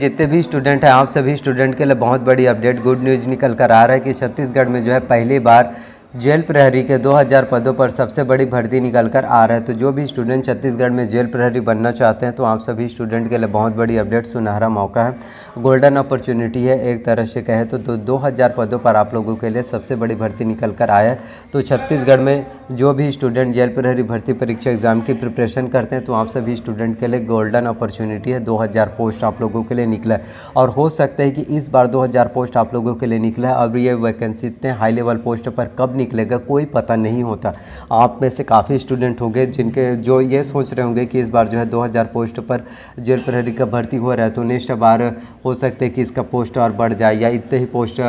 जितने भी स्टूडेंट हैं आप सभी स्टूडेंट के लिए बहुत बड़ी अपडेट गुड न्यूज़ निकल कर आ रहा है कि छत्तीसगढ़ में जो है पहली बार जेल प्रहरी के 2000 पदों पर सबसे बड़ी भर्ती निकल कर आ रहा है तो जो भी स्टूडेंट छत्तीसगढ़ में जेल प्रहरी बनना चाहते हैं तो आप सभी स्टूडेंट के लिए बहुत बड़ी अपडेट सुनहरा मौका है गोल्डन अपॉर्चुनिटी है एक तरह से कहे तो, तो, दो हज़ार पदों पर आप लोगों के लिए सबसे बड़ी भर्ती निकल कर आया है तो छत्तीसगढ़ में जो भी स्टूडेंट जेल प्रहरी भर्ती परीक्षा एग्ज़ाम की प्रिपरेशन करते हैं तो आप सभी स्टूडेंट के लिए गोल्डन अपॉर्चुनिटी है दो पोस्ट आप लोगों के लिए निकला है और हो सकता है कि इस बार दो पोस्ट आप लोगों के लिए निकला है अब ये वैकेंसी इतने हाई लेवल पोस्ट पर कब निकलेगा कोई पता नहीं होता आप में से काफ़ी स्टूडेंट होंगे जिनके जो ये सोच रहे होंगे कि इस बार जो है 2000 पोस्ट पर जेल प्रहरी का भर्ती हो रहा है तो नेक्स्ट बार हो सकते हैं कि इसका पोस्ट और बढ़ जाए या इतने ही पोस्ट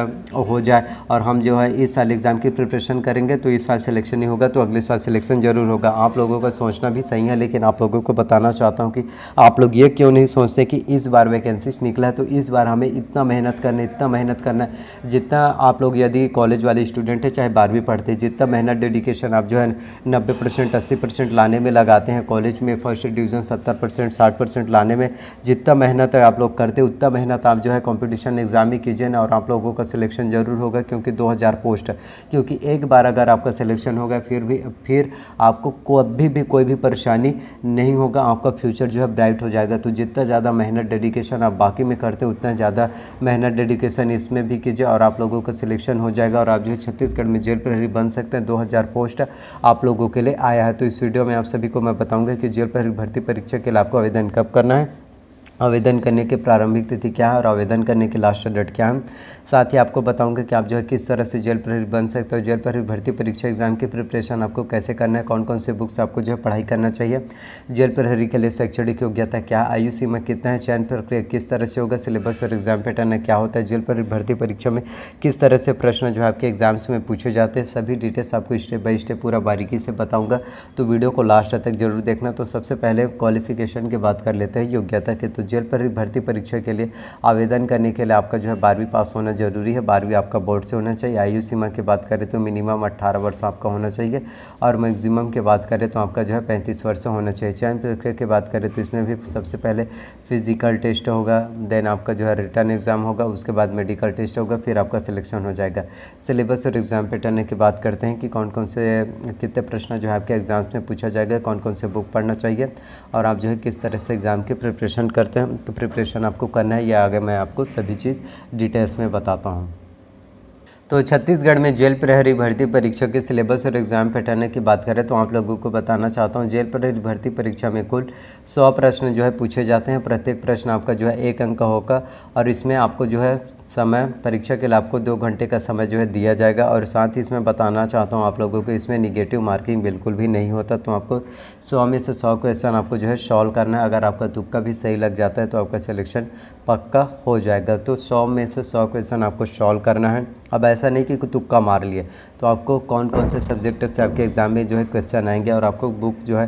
हो जाए और हम जो है इस साल एग्ज़ाम की प्रिपरेशन करेंगे तो इस साल सिलेक्शन नहीं होगा तो अगले साल सिलेक्शन ज़रूर होगा आप लोगों का सोचना भी सही है लेकिन आप लोगों को बताना चाहता हूँ कि आप लोग ये क्यों नहीं सोचते कि इस बार वैकेंसी निकला है तो इस बार हमें इतना मेहनत करना इतना मेहनत करना जितना आप लोग यदि कॉलेज वाले स्टूडेंट हैं चाहे बारहवीं पढ़ते हैं जितना मेहनत डेडिकेशन आप जो है नब्बे परसेंट अस्सी परसेंट लाने में लगाते हैं कॉलेज में फर्स्ट डिवीज़न सत्तर परसेंट साठ परसेंट लाने में जितना मेहनत आप लोग करते हैं उतना मेहनत आप जो है कॉम्पिटिशन एग्ज़ाम ही कीजिए ना और आप लोगों का सिलेक्शन ज़रूर होगा क्योंकि दो पोस्ट है क्योंकि एक बार अगर आपका सिलेक्शन होगा फिर भी फिर आपको कभी भी कोई भी परेशानी नहीं होगा आपका फ्यूचर जो है ब्राइट हो जाएगा तो जितना ज़्यादा मेहनत डेडिकेशन आप बाकी में करते उतना ज़्यादा मेहनत डेडिकेशन इसमें भी कीजिए और आप लोगों का सिलेक्शन हो जाएगा और आप जो है छत्तीसगढ़ में जेल पर प्रहरी बन सकते हैं 2000 पोस्ट आप लोगों के लिए आया है तो इस वीडियो में आप सभी को मैं बताऊंगा कि जेल प्रहरी भर्ती परीक्षा के लिए आपको आवेदन कब करना है आवेदन करने की प्रारंभिक तिथि क्या है और आवेदन करने की लास्ट डेट क्या है साथ ही आपको बताऊंगा कि आप जो है किस तरह से जेल प्रहरी बन सकते हो जेल प्रहरी भर्ती परीक्षा एग्जाम की प्रिपरेशन आपको कैसे करना है कौन कौन से बुक्स आपको जो है पढ़ाई करना चाहिए जेल प्रहरी के लिए शैक्षणिक योग्यता क्या है आयु सीमा कितना है चयन प्रक्रिया किस तरह से होगा सिलेबस और एग्जाम पैटर्न क्या होता है जेल प्रहरी भर्ती परीक्षा में किस तरह से प्रश्न जो है आपके एग्जाम्स में पूछे जाते हैं सभी डिटेल्स आपको स्टेप बाई स्टेप पूरा बारीकी से बताऊँगा तो वीडियो को लास्ट तक जरूर देखना तो सबसे पहले क्वालिफिकेशन की बात कर लेते हैं योग्यता के तो जेल पर भर्ती परीक्षा के लिए आवेदन करने के लिए आपका जो है बारहवीं पास होना ज़रूरी है बारहवीं आपका बोर्ड से होना चाहिए आयु सीमा की बात करें तो मिनिमम अट्ठारह वर्ष आपका होना चाहिए और मैक्सिमम की बात करें तो आपका जो है पैंतीस वर्ष होना चाहिए चयन प्रक्रिया की बात करें तो इसमें भी सबसे पहले फिज़िकल टेस्ट होगा देन आपका जो है रिटर्न एग्ज़ाम होगा उसके बाद मेडिकल टेस्ट होगा फिर आपका सिलेक्शन हो जाएगा सिलेबस और एग्ज़ाम पैटर्न की बात करते हैं कि कौन कौन से कितने प्रश्न जो है आपके एग्ज़ाम्स में पूछा जाएगा कौन कौन से बुक पढ़ना चाहिए और आप जो है किस तरह से एग्ज़ाम की प्रिपरेशन करते हैं तो प्रिपरेशन आपको करना है या आगे मैं आपको सभी चीज़ डिटेल्स में बताता हूँ तो छत्तीसगढ़ में जेल प्रहरी भर्ती परीक्षा के सिलेबस और एग्ज़ाम पैटर्न की बात करें तो आप लोगों को बताना चाहता हूँ जेल प्रहरी भर्ती परीक्षा में कुल सौ प्रश्न जो है पूछे जाते हैं प्रत्येक प्रश्न आपका जो है एक अंक होगा और इसमें आपको जो है समय परीक्षा के लिए आपको दो घंटे का समय जो है दिया जाएगा और साथ ही इसमें बताना चाहता हूँ आप लोगों को इसमें निगेटिव मार्किंग बिल्कुल भी नहीं होता तो आपको सौ में से सौ क्वेश्चन आपको जो है सॉल्व करना है अगर आपका दुक्का भी सही लग जाता है तो आपका सिलेक्शन पक्का हो जाएगा तो सौ में से सौ क्वेश्चन आपको सॉल्व करना है अब ऐसा नहीं कि तुक्का मार लिए तो आपको कौन कौन से सब्जेक्ट से आपके एग्ज़ाम में जो है क्वेश्चन आएंगे और आपको बुक जो है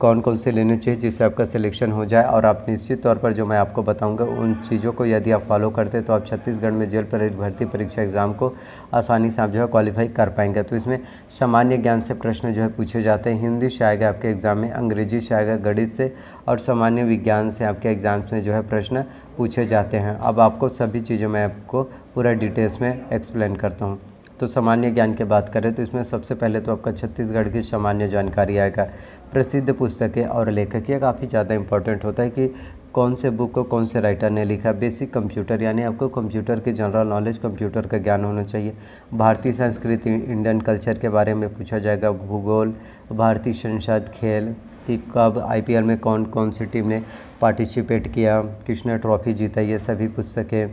कौन कौन से लेने चाहिए जिससे आपका सिलेक्शन हो जाए और आप निश्चित तौर पर जो मैं आपको बताऊंगा उन चीज़ों को यदि आप फॉलो करते तो आप छत्तीसगढ़ में जेल पर भर्ती परीक्षा एग्ज़ाम को आसानी से आप जो है क्वालिफाई कर पाएंगे तो इसमें सामान्य ज्ञान से प्रश्न जो है पूछे जाते हैं हिंदी से आएगा आपके एग्ज़ाम में अंग्रेजी से आएगा गणित से और सामान्य विज्ञान से आपके एग्ज़ाम्स में जो है प्रश्न पूछे जाते हैं अब आपको सभी चीज़ों में आपको पूरा डिटेल्स में एक्सप्लेन करता हूँ तो सामान्य ज्ञान की बात करें तो इसमें सबसे पहले तो आपका छत्तीसगढ़ की सामान्य जानकारी आएगा प्रसिद्ध पुस्तकें और लेखक यह काफ़ी ज़्यादा इंपॉर्टेंट होता है कि कौन से बुक को कौन से राइटर ने लिखा बेसिक कंप्यूटर यानी आपको कंप्यूटर की जनरल नॉलेज कंप्यूटर का ज्ञान होना चाहिए भारतीय संस्कृति इंडियन कल्चर के बारे में पूछा जाएगा भूगोल भारतीय संसद खेल कि कब आईपीएल में कौन कौन सी टीम ने पार्टिसिपेट किया किसने ट्रॉफी जीता ये सभी पुस्तकें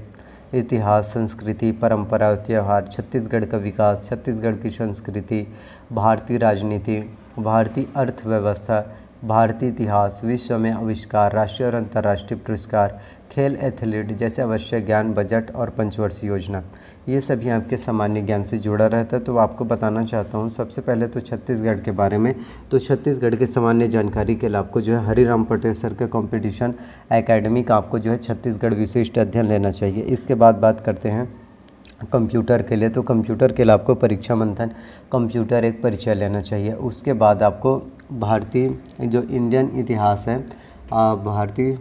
इतिहास संस्कृति परंपरा और त्यौहार छत्तीसगढ़ का विकास छत्तीसगढ़ की संस्कृति भारतीय राजनीति भारतीय अर्थव्यवस्था भारतीय इतिहास विश्व में आविष्कार राष्ट्रीय और अंतर्राष्ट्रीय पुरस्कार खेल एथलीट जैसे आवश्यक ज्ञान बजट और पंचवर्षीय योजना ये सभी आपके सामान्य ज्ञान से जुड़ा रहता है तो आपको बताना चाहता हूँ सबसे पहले तो छत्तीसगढ़ के बारे में तो छत्तीसगढ़ के सामान्य जानकारी के लिए आपको जो है राम पटेल सर का कॉम्पिटिशन एकेडमी का आपको जो है छत्तीसगढ़ विशिष्ट अध्ययन लेना चाहिए इसके बाद बात करते हैं कंप्यूटर के लिए तो कंप्यूटर के लिए आपको परीक्षा मंथन कंप्यूटर एक परिचय लेना चाहिए उसके बाद आपको भारतीय जो इंडियन इतिहास है भारतीय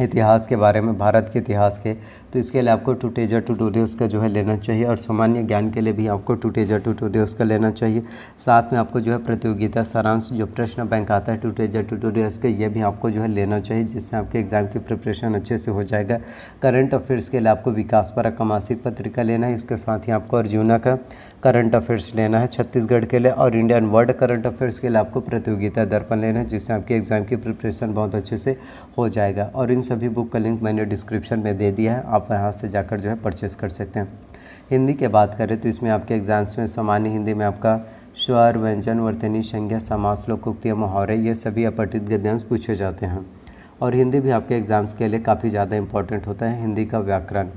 इतिहास के बारे में भारत के इतिहास के तो इसके लिए आपको टू टेजर टू टूडेज का जो है लेना चाहिए और सामान्य ज्ञान के लिए भी आपको टू टेजर टू टूडेज का लेना चाहिए साथ में आपको जो है प्रतियोगिता सारांश जो प्रश्न बैंक आता है टू टेजर टू टूडेज का ये भी आपको जो है लेना चाहिए जिससे आपके एग्ज़ाम की प्रिपरेशन अच्छे से हो जाएगा करंट अफेयर्स के लिए आपको विकास पर मासिक पत्रिका लेना है इसके साथ ही आपको अर्जुना का करंट अफेयर्स लेना है छत्तीसगढ़ के लिए और इंडियन वर्ल्ड करंट अफेयर्स के लिए आपको प्रतियोगिता दर्पण लेना है जिससे आपके एग्ज़ाम की प्रिपरेशन बहुत अच्छे से हो जाएगा और इन इन सभी बुक का लिंक मैंने डिस्क्रिप्शन में दे दिया है आप यहाँ से जाकर जो है परचेज़ कर सकते हैं हिंदी की बात करें तो इसमें आपके एग्ज़ाम्स में सामान्य हिंदी में आपका स्वर व्यंजन वर्तनी संज्ञा समास लोकोक्तियाँ मुहावरे ये सभी अपठित गद्यांश पूछे जाते हैं और हिंदी भी आपके एग्ज़ाम्स के लिए काफ़ी ज़्यादा इंपॉर्टेंट होता है हिंदी का व्याकरण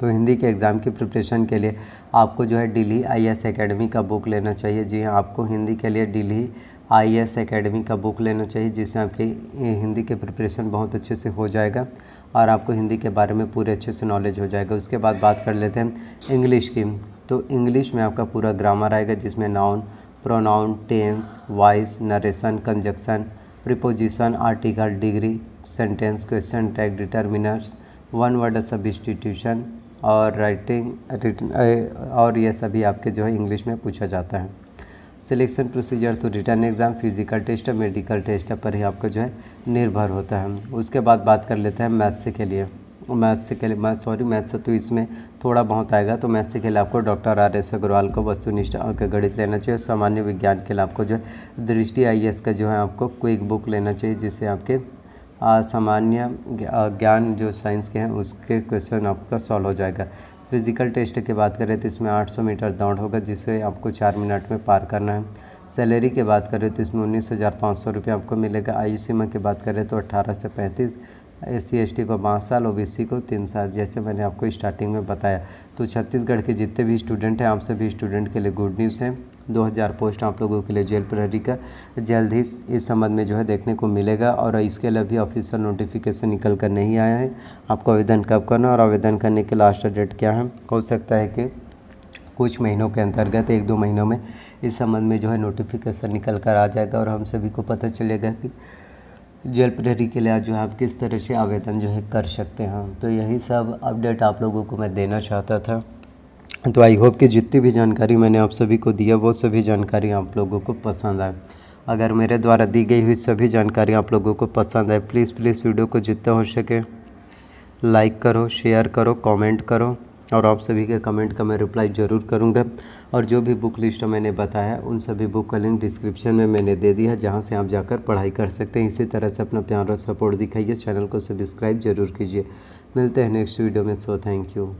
तो हिंदी के एग्ज़ाम की प्रिपरेशन के लिए आपको जो है दिल्ली आईएएस एकेडमी का बुक लेना चाहिए जी हाँ आपको हिंदी के लिए दिल्ली आई एस अकेडमी का बुक लेना चाहिए जिससे आपकी हिंदी के प्रिपरेशन बहुत अच्छे से हो जाएगा और आपको हिंदी के बारे में पूरे अच्छे से नॉलेज हो जाएगा उसके बाद बात कर लेते हैं इंग्लिश की तो इंग्लिश में आपका पूरा ग्रामर आएगा जिसमें noun pronoun tense voice narration conjunction preposition article degree sentence question tag determiners one word institution और राइटिंग और ये सभी आपके जो है इंग्लिश में पूछा जाता है सिलेक्शन प्रोसीजर तो रिटर्न एग्ज़ाम फिज़िकल टेस्ट और मेडिकल टेस्ट पर ही आपका जो है निर्भर होता है उसके बाद बात कर लेते हैं मैथ्स के लिए मैथ्स के लिए मैथ सॉरी मैथ्स तो इसमें थोड़ा बहुत आएगा तो मैथ्स के लिए आपको डॉक्टर आर एस अग्रवाल को वस्तुनिष्ठ अंक गणित लेना चाहिए सामान्य विज्ञान के लिए आपको जो है दृष्टि आई का जो है आपको क्विक बुक लेना चाहिए जिससे आपके सामान्य ज्ञान जो साइंस के हैं उसके क्वेश्चन आपका सॉल्व हो जाएगा फिज़िकल टेस्ट की बात करें तो इसमें 800 मीटर दौड़ होगा जिसे आपको चार मिनट में पार करना है सैलरी की बात करें तो इसमें उन्नीस हज़ार पाँच सौ रुपये आपको मिलेगा आयु सीमा की बात करें तो अट्ठारह से पैंतीस एस सी को पाँच साल ओ को तीन साल जैसे मैंने आपको स्टार्टिंग में बताया तो छत्तीसगढ़ के जितने भी स्टूडेंट हैं आप सभी स्टूडेंट के लिए गुड न्यूज़ है 2000 पोस्ट आप लोगों के लिए जेल प्रहरी का जल्द ही इस संबंध में जो है देखने को मिलेगा और इसके लिए भी ऑफिशियल नोटिफिकेशन निकल कर नहीं आया है आपको आवेदन कब करना और आवेदन करने के लास्ट डेट क्या है हो सकता है कि कुछ महीनों के अंतर्गत एक दो महीनों में इस संबंध में जो है नोटिफिकेशन निकल कर आ जाएगा और हम सभी को पता चलेगा कि ज्वेल प्रहरी के लिए आज जो है आप किस तरह से आवेदन जो है कर सकते हैं तो यही सब अपडेट आप लोगों को मैं देना चाहता था तो आई होप कि जितनी भी जानकारी मैंने आप सभी को दिया वो सभी जानकारी आप लोगों को पसंद आए अगर मेरे द्वारा दी गई हुई सभी जानकारी आप लोगों को पसंद आए प्लीज़ प्लीज़ वीडियो को जितना हो सके लाइक करो शेयर करो कमेंट करो और आप सभी के कमेंट का मैं रिप्लाई ज़रूर करूँगा और जो भी बुक लिस्ट मैंने बताया उन सभी बुक का लिंक डिस्क्रिप्शन में मैंने दे दिया है जहाँ से आप जाकर पढ़ाई कर सकते हैं इसी तरह से अपना प्यार और सपोर्ट दिखाइए चैनल को सब्सक्राइब जरूर कीजिए मिलते हैं नेक्स्ट वीडियो में सो थैंक यू